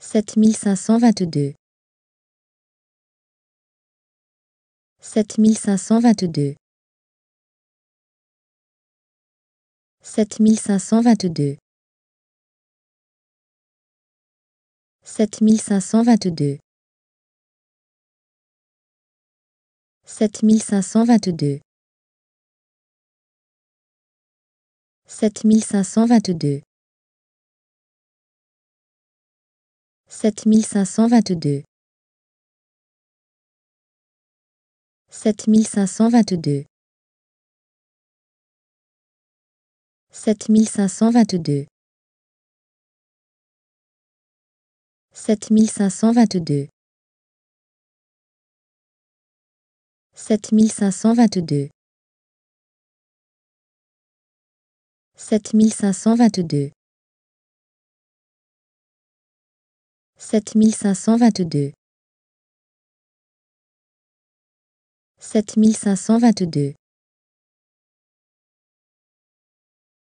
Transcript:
7522 7522 7522 7522 7522 7522 7522 7522 7522 7522 7522 7522 7522 7522